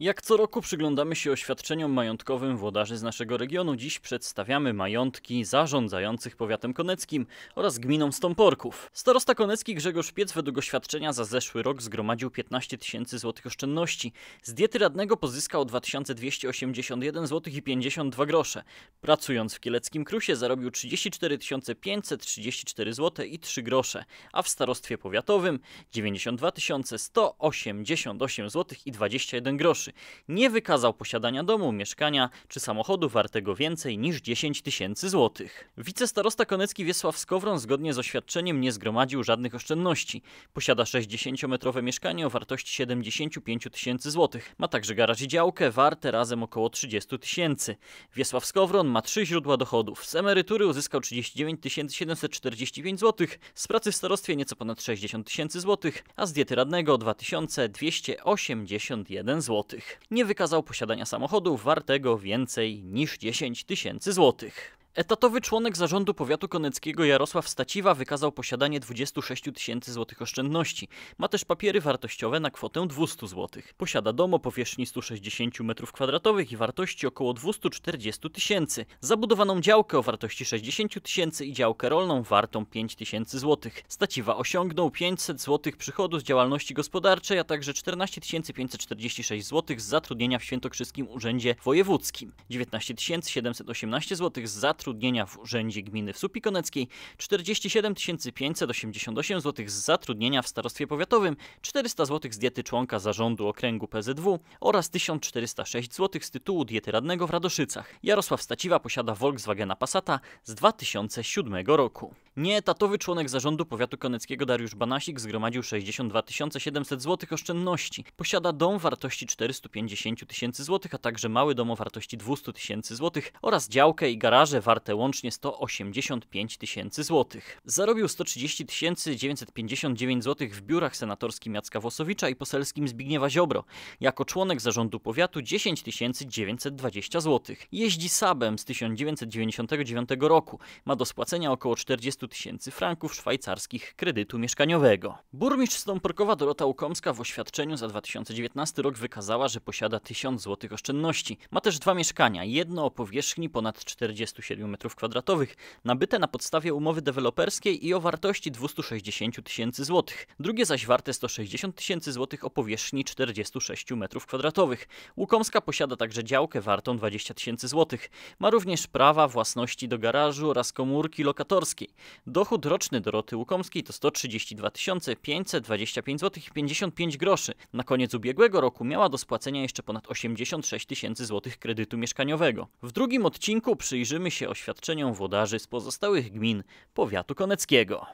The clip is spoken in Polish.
Jak co roku przyglądamy się oświadczeniom majątkowym włodarzy z naszego regionu, dziś przedstawiamy majątki zarządzających powiatem koneckim oraz gminą Stąporków. Starosta konecki Grzegorz Piec według oświadczenia za zeszły rok zgromadził 15 tysięcy złotych oszczędności. Z diety radnego pozyskał 2281 zł i 52 grosze. Pracując w Kieleckim Krusie zarobił 34 534 zł i 3 grosze, a w starostwie powiatowym 92 188 zł i 21 groszy rzeczy. Nie wykazał posiadania domu, mieszkania czy samochodu wartego więcej niż 10 tysięcy złotych. Wicestarosta Konecki Wiesław Skowron zgodnie z oświadczeniem nie zgromadził żadnych oszczędności. Posiada 60-metrowe mieszkanie o wartości 75 tysięcy złotych. Ma także garaż i działkę warte razem około 30 tysięcy. Wiesław Skowron ma trzy źródła dochodów. Z emerytury uzyskał 39 745 zł, z pracy w starostwie nieco ponad 60 tysięcy złotych, a z diety radnego 2281 zł. Nie wykazał posiadania samochodu wartego więcej niż 10 tysięcy złotych. Etatowy członek zarządu powiatu koneckiego Jarosław Staciwa wykazał posiadanie 26 tysięcy złotych oszczędności. Ma też papiery wartościowe na kwotę 200 zł. Posiada dom o powierzchni 160 m2 i wartości około 240 tysięcy. Zabudowaną działkę o wartości 60 tysięcy i działkę rolną wartą 5 tysięcy złotych. Staciwa osiągnął 500 zł przychodu z działalności gospodarczej, a także 14 546 zł z zatrudnienia w Świętokrzyskim Urzędzie Wojewódzkim. 19 718 zł z zatrudnienia zatrudnienia w Urzędzie Gminy w Koneckiej, 47 588 zł z zatrudnienia w Starostwie Powiatowym, 400 zł z diety członka zarządu okręgu PZW oraz 1406 zł z tytułu diety radnego w Radoszycach. Jarosław Staciwa posiada Volkswagena Passata z 2007 roku. Nieetatowy członek zarządu powiatu koneckiego Dariusz Banasik zgromadził 62 700 zł oszczędności. Posiada dom wartości 450 tysięcy zł, a także mały dom o wartości 200 tysięcy zł oraz działkę i garaże warte łącznie 185 tysięcy złotych. Zarobił 130 959 złotych w biurach senatorskim Jacka Włosowicza i poselskim Zbigniewa Ziobro. Jako członek zarządu powiatu 10 920 złotych. Jeździ Sabem z 1999 roku. Ma do spłacenia około 40 tysięcy franków szwajcarskich kredytu mieszkaniowego. Burmistrz Stąporkowa Dorota Ukomska w oświadczeniu za 2019 rok wykazała, że posiada 1000 złotych oszczędności. Ma też dwa mieszkania, jedno o powierzchni ponad 47 m kwadratowych, nabyte na podstawie umowy deweloperskiej i o wartości 260 tysięcy złotych. Drugie zaś warte 160 tysięcy złotych o powierzchni 46 metrów kwadratowych. Łukomska posiada także działkę wartą 20 tysięcy złotych. Ma również prawa własności do garażu oraz komórki lokatorskiej. Dochód roczny Doroty Łukomskiej to 132 525 zł 55 groszy. Na koniec ubiegłego roku miała do spłacenia jeszcze ponad 86 tysięcy złotych kredytu mieszkaniowego. W drugim odcinku przyjrzymy się oświadczeniom włodarzy z pozostałych gmin powiatu koneckiego.